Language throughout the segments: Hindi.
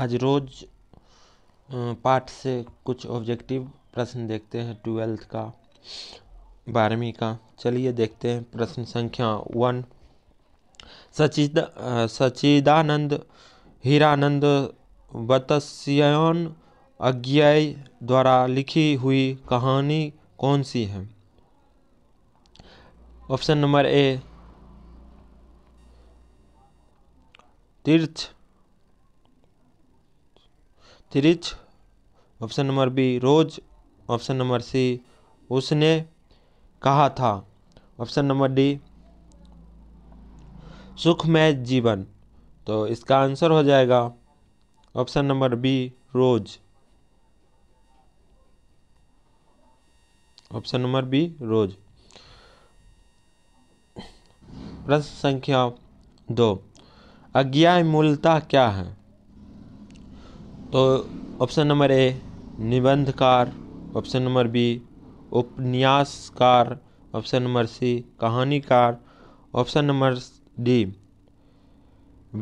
आज रोज पाठ से कुछ ऑब्जेक्टिव प्रश्न देखते हैं ट्वेल्थ का बारहवीं का चलिए देखते हैं प्रश्न संख्या वन सचिद सचिदानंद हीरानंद बतस्यन अज्ञा द्वारा लिखी हुई कहानी कौन सी है ऑप्शन नंबर ए तीर्थ तिरिच ऑप्शन नंबर बी रोज ऑप्शन नंबर सी उसने कहा था ऑप्शन नंबर डी सुखमय जीवन तो इसका आंसर हो जाएगा ऑप्शन नंबर बी रोज ऑप्शन नंबर बी रोज प्रश्न संख्या दो अज्ञा मूलता क्या है तो ऑप्शन नंबर ए निबंधकार ऑप्शन नंबर बी उपन्यासकार ऑप्शन नंबर सी कहानीकार ऑप्शन नंबर डी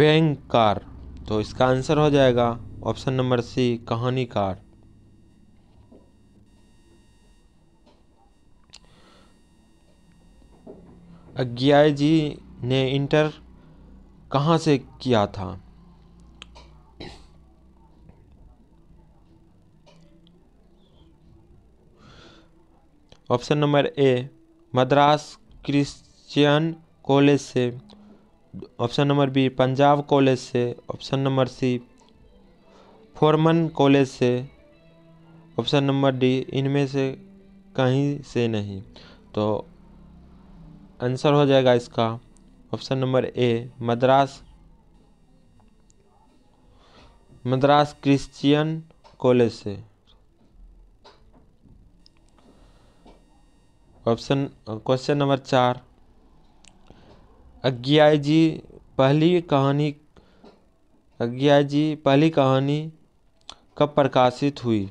व्यंगकार तो इसका आंसर हो जाएगा ऑप्शन नंबर सी कहानीकार अज्ञाय जी ने इंटर कहाँ से किया था option number A Madras Christian college से option number B Punjab college से option number C Forman college से ऑप्शन नंबर डी इनमें से कहीं से नहीं तो आंसर हो जाएगा इसका option number A Madras Madras Christian college से ऑप्शन क्वेश्चन नंबर चार अज्ञा जी पहली कहानी अज्ञा जी पहली कहानी कब प्रकाशित हुई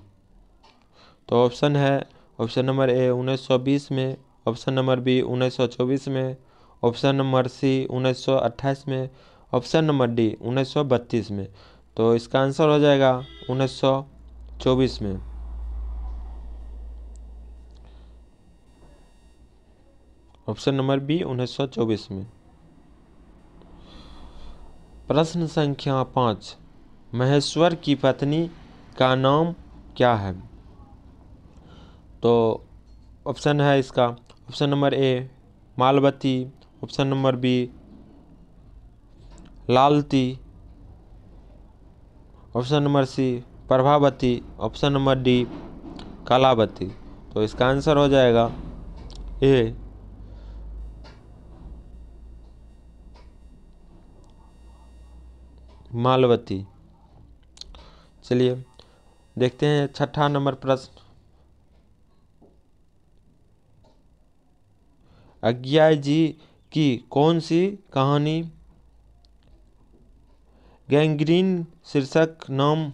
तो ऑप्शन है ऑप्शन नंबर ए 1920 में ऑप्शन नंबर बी 1924 में ऑप्शन नंबर सी 1928 में ऑप्शन नंबर डी 1932 में तो इसका आंसर हो जाएगा 1924 में ऑप्शन नंबर बी उन्नीस सौ चौबीस में प्रश्न संख्या पाँच महेश्वर की पत्नी का नाम क्या है तो ऑप्शन है इसका ऑप्शन नंबर ए मालवती ऑप्शन नंबर बी लालती option number C Prabhavati option number D Kalavati तो इसका आंसर हो जाएगा ए मालवती चलिए देखते हैं छठा नंबर प्रश्न अज्ञा जी की कौन सी कहानी गैंग्रीन शीर्षक नाम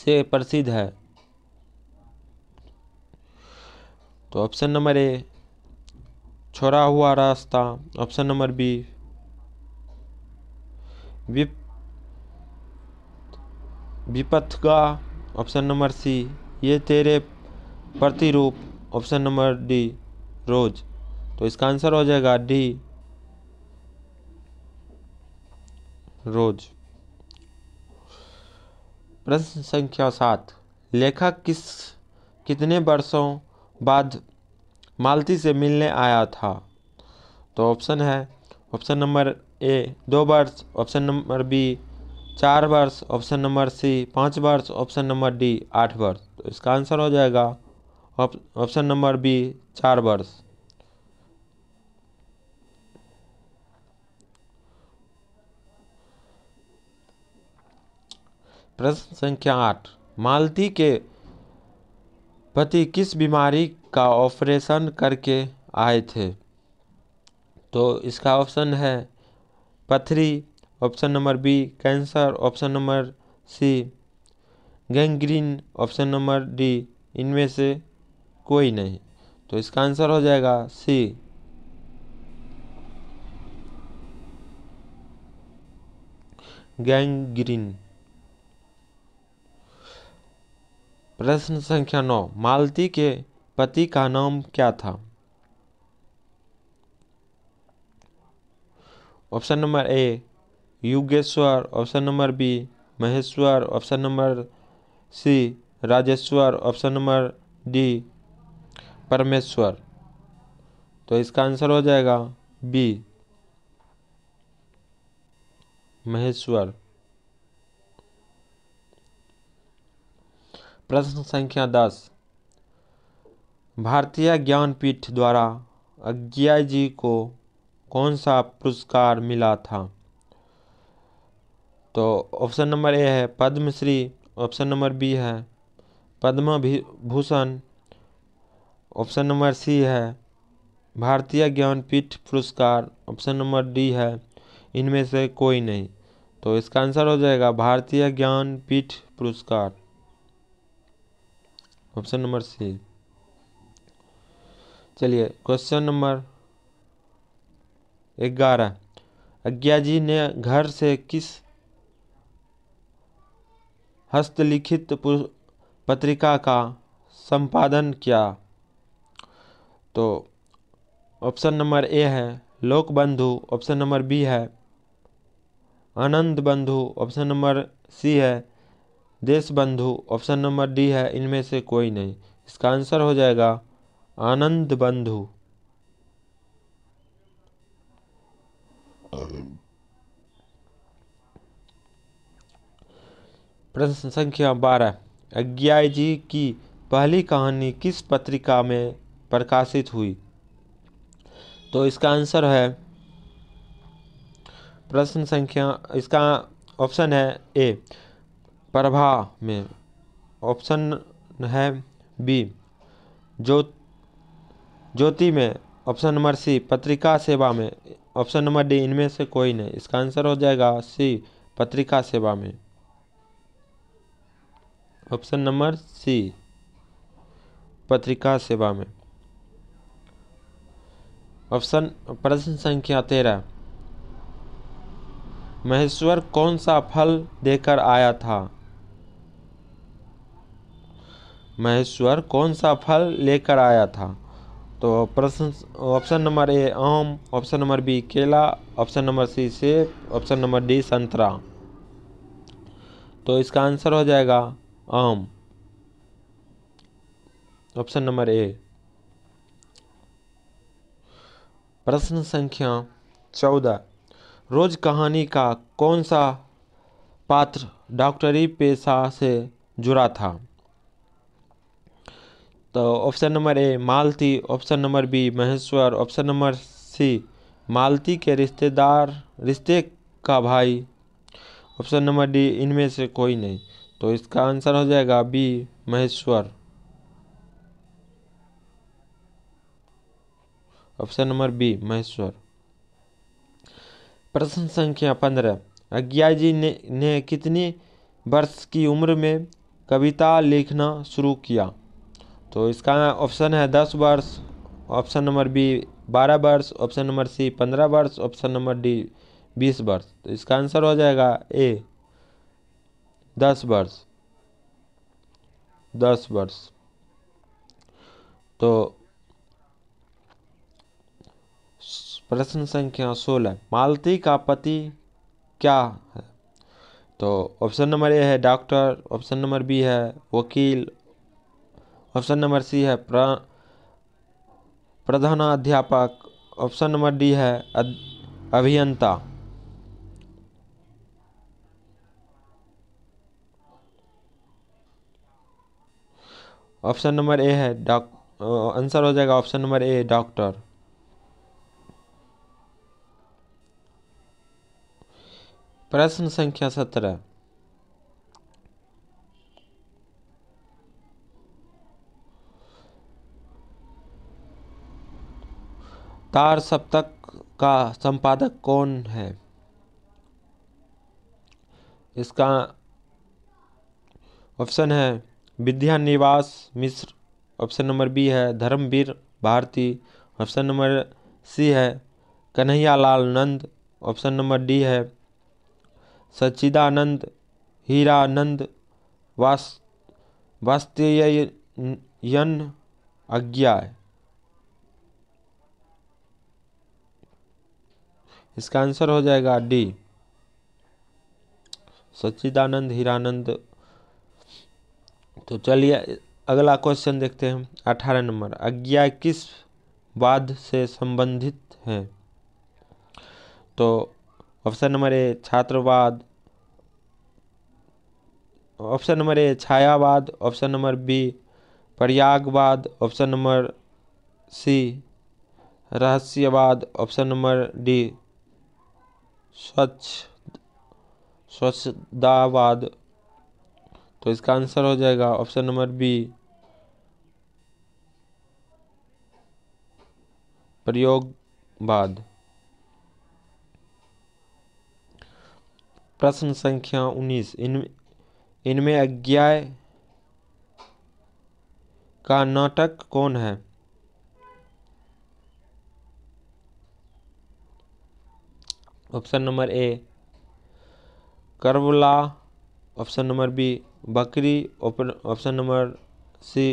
से प्रसिद्ध है तो ऑप्शन नंबर ए छोड़ा हुआ रास्ता ऑप्शन नंबर बी विप विपथगा ऑप्शन नंबर सी ये तेरे प्रतिरूप ऑप्शन नंबर डी रोज तो इसका आंसर हो जाएगा डी रोज प्रश्न संख्या सात लेखक किस कितने वर्षों बाद मालती से मिलने आया था तो ऑप्शन है ऑप्शन नंबर ए दो वर्ष ऑप्शन नंबर बी चार वर्ष ऑप्शन नंबर सी पाँच वर्ष ऑप्शन नंबर डी आठ वर्ष तो इसका आंसर हो जाएगा ऑप्शन नंबर बी चार वर्ष प्रश्न संख्या आठ मालती के पति किस बीमारी का ऑपरेशन करके आए थे तो इसका ऑप्शन है पथरी option number B cancer option number C gangrene option number D इनमें से कोई नहीं तो इसका आंसर हो जाएगा सी गैंग्रीन प्रश्न संख्या नौ मालती के पति का नाम क्या था option number A Yugeshwar option number B Maheshwar option number C Rajeshwar option number D Parmeshwar तो इसका आंसर हो जाएगा बी महेश्वर प्रश्न संख्या दस भारतीय ज्ञानपीठ द्वारा अज्ञा जी को कौन सा पुरस्कार मिला था तो ऑप्शन नंबर ए है पद्मश्री ऑप्शन नंबर बी है Padma Bhushan option number C है भारतीय ज्ञानपीठ पुरस्कार ऑप्शन नंबर डी है इनमें से कोई नहीं तो इसका आंसर हो जाएगा भारतीय ज्ञानपीठ पुरस्कार ऑप्शन नंबर सी चलिए क्वेश्चन नंबर ग्यारह अज्ञा जी ने घर से किस हस्तलिखित पत्रिका का संपादन किया तो ऑप्शन नंबर ए है लोकबंधु ऑप्शन नंबर बी है आनंद बंधु ऑप्शन नंबर सी है देश बंधु ऑप्शन नंबर डी है इनमें से कोई नहीं इसका आंसर हो जाएगा आनंद बंधु प्रश्न संख्या बारह अज्ञा जी की पहली कहानी किस पत्रिका में प्रकाशित हुई तो इसका आंसर है प्रश्न संख्या इसका ऑप्शन है ए प्रभा में ऑप्शन है बी जो ज्योति में ऑप्शन नंबर सी पत्रिका सेवा में ऑप्शन नंबर डी इनमें से कोई नहीं इसका आंसर हो जाएगा सी पत्रिका सेवा में ऑप्शन नंबर सी पत्रिका सेवा में ऑप्शन प्रश्न संख्या तेरह महेश्वर कौन सा फल देकर आया था महेश्वर कौन सा फल लेकर आया था तो प्रश्न ऑप्शन नंबर ए आम ऑप्शन नंबर बी केला ऑप्शन नंबर सी सेब ऑप्शन नंबर डी संतरा तो इसका आंसर हो जाएगा आम ऑप्शन नंबर ए प्रश्न संख्या चौदह रोज कहानी का कौन सा पात्र डॉक्टरी पेशा से जुड़ा था तो option number A Malti option number B Maheshwar option number C Malti के रिश्तेदार रिश्ते का भाई ऑप्शन नंबर डी इनमें से कोई नहीं तो इसका आंसर हो जाएगा B Maheshwar option number B Maheshwar प्रश्न संख्या पंद्रह अज्ञा जी ने, ने कितने वर्ष की उम्र में कविता लिखना शुरू किया तो इसका ऑप्शन है दस वर्ष ऑप्शन नंबर बी बारह वर्ष ऑप्शन नंबर सी पंद्रह वर्ष ऑप्शन नंबर डी बीस वर्ष तो इसका आंसर हो जाएगा ए दस वर्ष दस वर्ष तो प्रश्न संख्या सोलह मालती का पति क्या है तो ऑप्शन नंबर ए है डॉक्टर ऑप्शन नंबर बी है वकील ऑप्शन नंबर सी है प्र प्रधानाध्यापक ऑप्शन नंबर डी है अभियंता ऑप्शन नंबर ए है डॉक आंसर हो जाएगा ऑप्शन नंबर ए डॉक्टर प्रश्न संख्या सत्रह तार सप्तक का संपादक कौन है इसका ऑप्शन है Vidyaniwas Mishra option number B है Dharamvir Bharati option number C है Kanhaiyalal Nand option number D है सच्चिदानंद हीरानंद वास वास्तयन अज्ञा है इसका आंसर हो जाएगा डी सच्चिदानंद हीरानंद तो चलिए अगला क्वेश्चन देखते हैं अठारह नंबर अज्ञा किस वाद से संबंधित है तो ऑप्शन नंबर ए छात्रवाद ऑप्शन नंबर ए छायावाद ऑप्शन नंबर बी प्रयागवाद ऑप्शन नंबर सी रहस्यवाद ऑप्शन नंबर डी स्वच्छ स्वच्छतावाद तो इसका आंसर हो जाएगा ऑप्शन नंबर बी प्रयोगवाद प्रश्न संख्या 19 इन इनमें अज्ञाय का नाटक कौन है option number A Karbala option number B बकरी ऑप्शन नंबर सी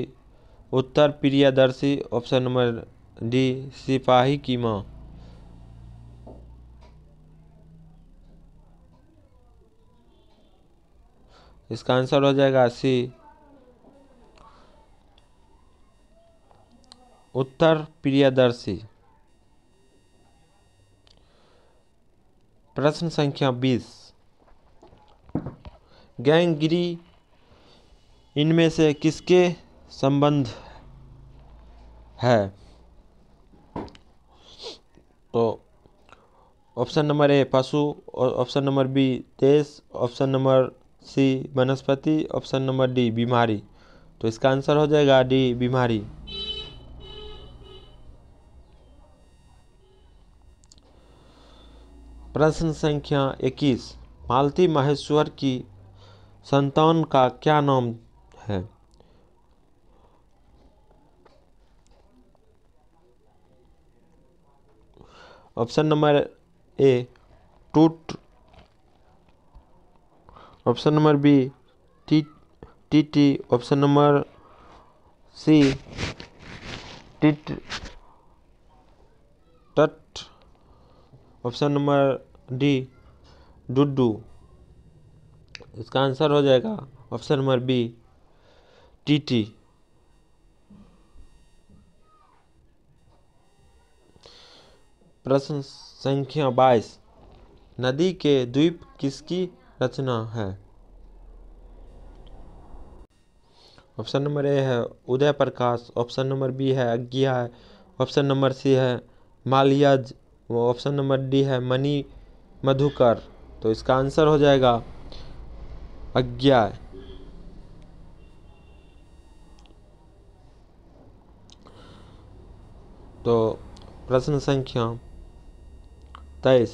उत्तर प्रियदर्शी ऑप्शन नंबर डी सिपाही की माँ इसका आंसर हो जाएगा सी उत्तर प्रियदर्शी प्रश्न संख्या बीस गैंगगिरी इनमें से किसके संबंध है तो ऑप्शन नंबर ए पशु और ऑप्शन नंबर बी देश ऑप्शन नंबर सी वनस्पति ऑप्शन नंबर डी बीमारी तो इसका आंसर हो जाएगा डी बीमारी प्रश्न संख्या 21 मालती महेश्वर की संतान का क्या नाम है ऑप्शन नंबर ए टूट ऑप्शन नंबर बी टी टी टी ऑप्शन नंबर सी टिट टट ऑप्शन नंबर डी डुडू इसका आंसर हो जाएगा ऑप्शन नंबर बी टी प्रश्न संख्या बाईस नदी के द्वीप किसकी रचना है ऑप्शन नंबर ए है Uday Prakash option number B है अज्ञा है ऑप्शन नंबर सी है मालियाज वो ऑप्शन नंबर डी है मनी मधुकर तो इसका आंसर हो जाएगा अज्ञा तो प्रश्न संख्या तेईस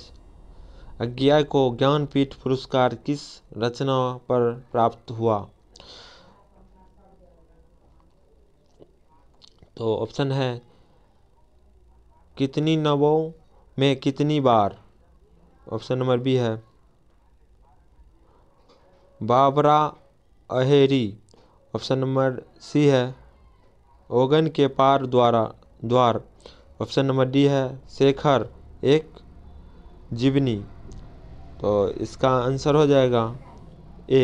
अज्ञा को ज्ञानपीठ पुरस्कार किस रचना पर प्राप्त हुआ तो ऑप्शन है कितनी नवों में कितनी बार ऑप्शन नंबर बी है बाबरा अहेरी ऑप्शन नंबर सी है ओगन के पार द्वारा द्वार ऑप्शन नंबर डी है शेखर एक जीवनी तो इसका आंसर हो जाएगा ए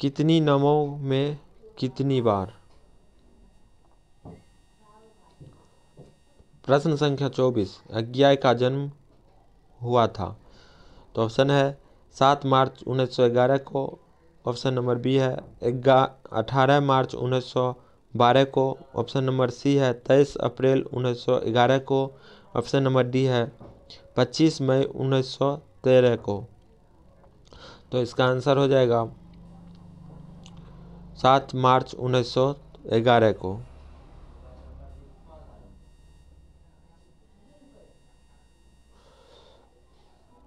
कितनी नमों में कितनी बार प्रश्न संख्या चौबीस अज्ञाय का जन्म हुआ था तो ऑप्शन है सात मार्च 1911 को ऑप्शन नंबर बी है अठारह मार्च उन्नीस सौ बारह को ऑप्शन नंबर सी है तेईस अप्रैल उन्नीस सौ ग्यारह को ऑप्शन नंबर डी है पच्चीस मई उन्नीस सौ तेरह को तो इसका आंसर हो जाएगा सात मार्च उन्नीस सौ ग्यारह को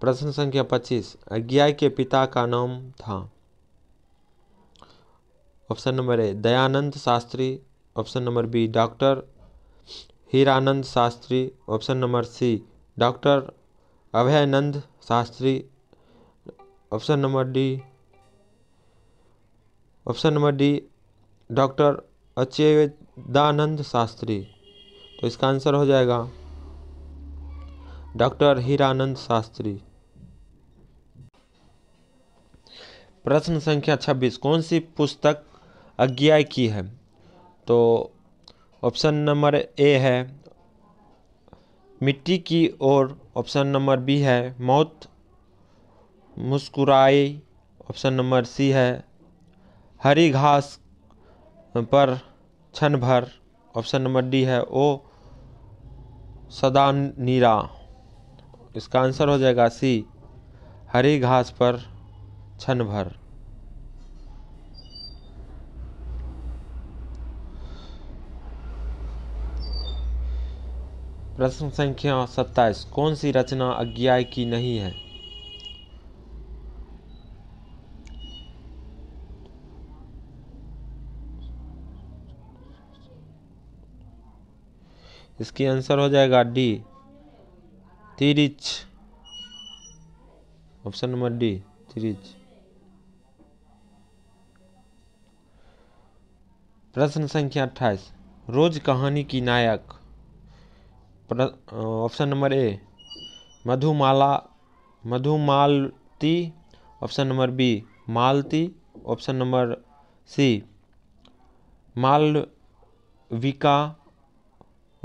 प्रश्न संख्या पच्चीस अज्ञा के पिता का नाम था option number A Dayanand Shastri option number B doctor Hiranand Shastri option number C doctor Abhayanand Shastri option number D option number D doctor अचेदानंद शास्त्री तो इसका आंसर हो जाएगा डॉक्टर हीरानंद शास्त्री प्रश्न संख्या 26 कौन सी पुस्तक अज्ञा की है तो ऑप्शन नंबर ए है मिट्टी की ओर ऑप्शन नंबर बी है मौत मुस्कुराई ऑप्शन नंबर सी है हरी घास पर क्षण भर ऑप्शन नंबर डी है ओ सदा नीरा इसका आंसर हो जाएगा सी हरी घास पर क्षण भर प्रश्न संख्या सत्ताईस कौन सी रचना अज्ञाय की नहीं है इसकी आंसर हो जाएगा D Tirich option number D Tirich प्रश्न संख्या अट्ठाईस रोज कहानी की नायक option number A Madhumala Madhumalti option number B Malti option number C Malvika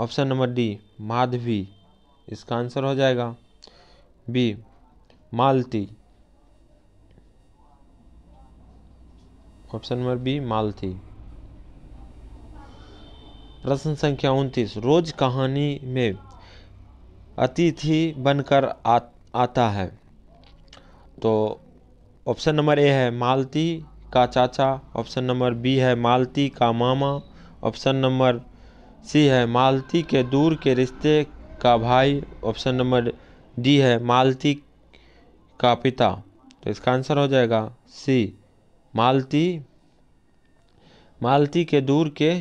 option number D Madhavi इसका आंसर हो जाएगा B Malti option number B Malti प्रश्न संख्या उनतीस रोज कहानी में अतिथि बनकर आ, आता है तो ऑप्शन नंबर ए है मालती का चाचा ऑप्शन नंबर बी है मालती का मामा ऑप्शन नंबर सी है मालती के दूर के रिश्ते का भाई ऑप्शन नंबर डी है मालती का पिता तो इसका आंसर हो जाएगा सी मालती मालती के दूर के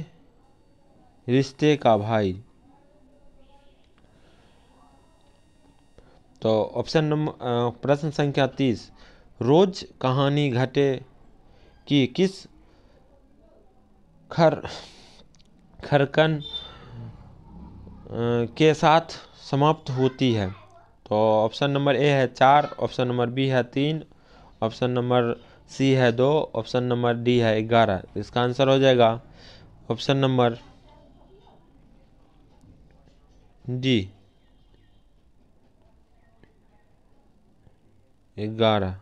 रिश्ते का भाई तो ऑप्शन नंबर प्रश्न संख्या तीस रोज कहानी घटे कि किस खर खरकन के साथ समाप्त होती है तो ऑप्शन नंबर ए है चार ऑप्शन नंबर बी है तीन ऑप्शन नंबर सी है दो ऑप्शन नंबर डी है ग्यारह इसका आंसर हो जाएगा ऑप्शन नंबर जी ग्यारह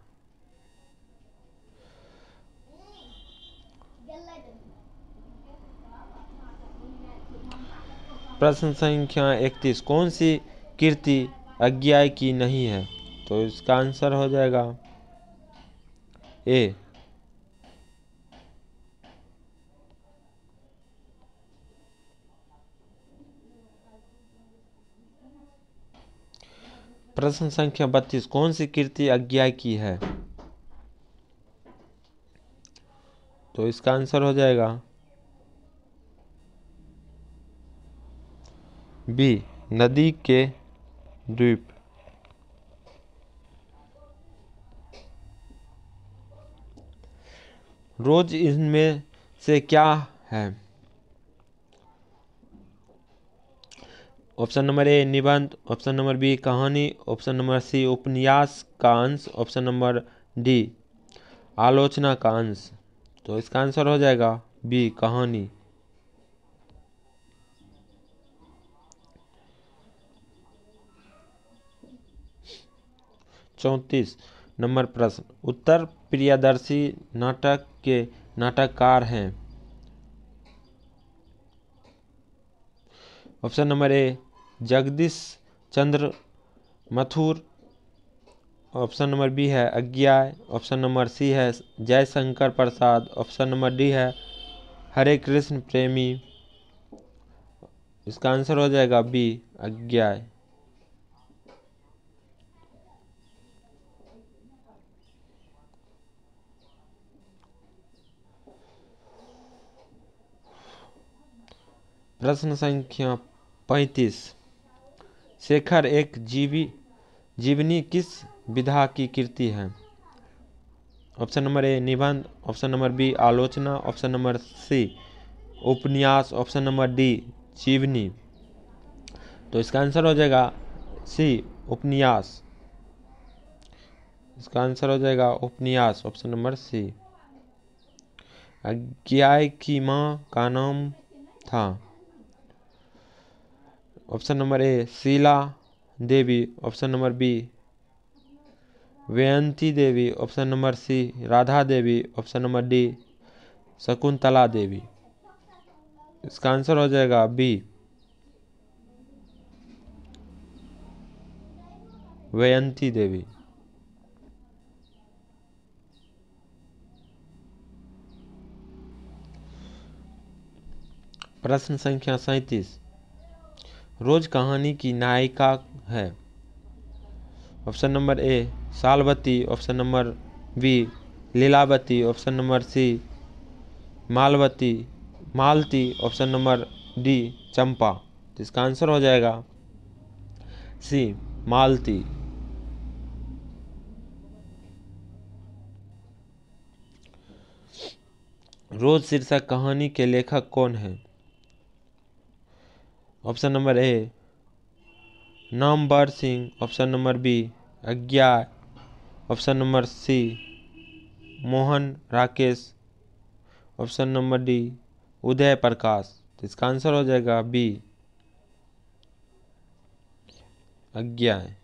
प्रश्न संख्या इकतीस कौन सी कीर्ति अज्ञाय की नहीं है तो इसका आंसर हो जाएगा ए प्रश्न संख्या बत्तीस कौन सी कृति अज्ञा की है तो इसका आंसर हो जाएगा बी नदी के द्वीप रोज इनमें से क्या है ऑप्शन नंबर ए निबंध ऑप्शन नंबर बी कहानी ऑप्शन नंबर सी उपन्यास का अंश ऑप्शन नंबर डी आलोचना का अंश तो इसका आंसर हो जाएगा बी कहानी चौंतीस नंबर प्रश्न उत्तर प्रियदर्शी नाटक के नाटककार हैं option number A Jagdish Chandra Mathur option number B है अज्ञा ऑप्शन नंबर सी है Jaishankar Prasad option number D है हरे कृष्ण प्रेमी इसका आंसर हो जाएगा बी अज्ञा प्रश्न संख्या पैंतीस शेखर एक जीवी जीवनी किस विधा की कृति है ऑप्शन नंबर ए निबंध ऑप्शन नंबर बी आलोचना ऑप्शन नंबर सी उपन्यास ऑप्शन नंबर डी जीवनी तो इसका आंसर हो जाएगा सी उपन्यास इसका आंसर हो जाएगा उपन्यास ऑप्शन नंबर सी अज्ञाय की माँ का नाम था option number A Sheela Devi option number B वेयंती Devi option number C Radha Devi option number D Shakuntala Devi इसका आंसर हो जाएगा बी वेयंती देवी प्रश्न संख्या सैंतीस रोज कहानी की नायिका है option number A Salvati option number B Lilavati option number C Malvati Malti option number D Champa तो इसका आंसर हो जाएगा सी मालती रोज शीर्षक कहानी के लेखक कौन है option number A Namvar Singh option number B अज्ञा option number C Mohan Rakesh option number D Uday Prakash तो इसका आंसर हो जाएगा बी अज्ञा है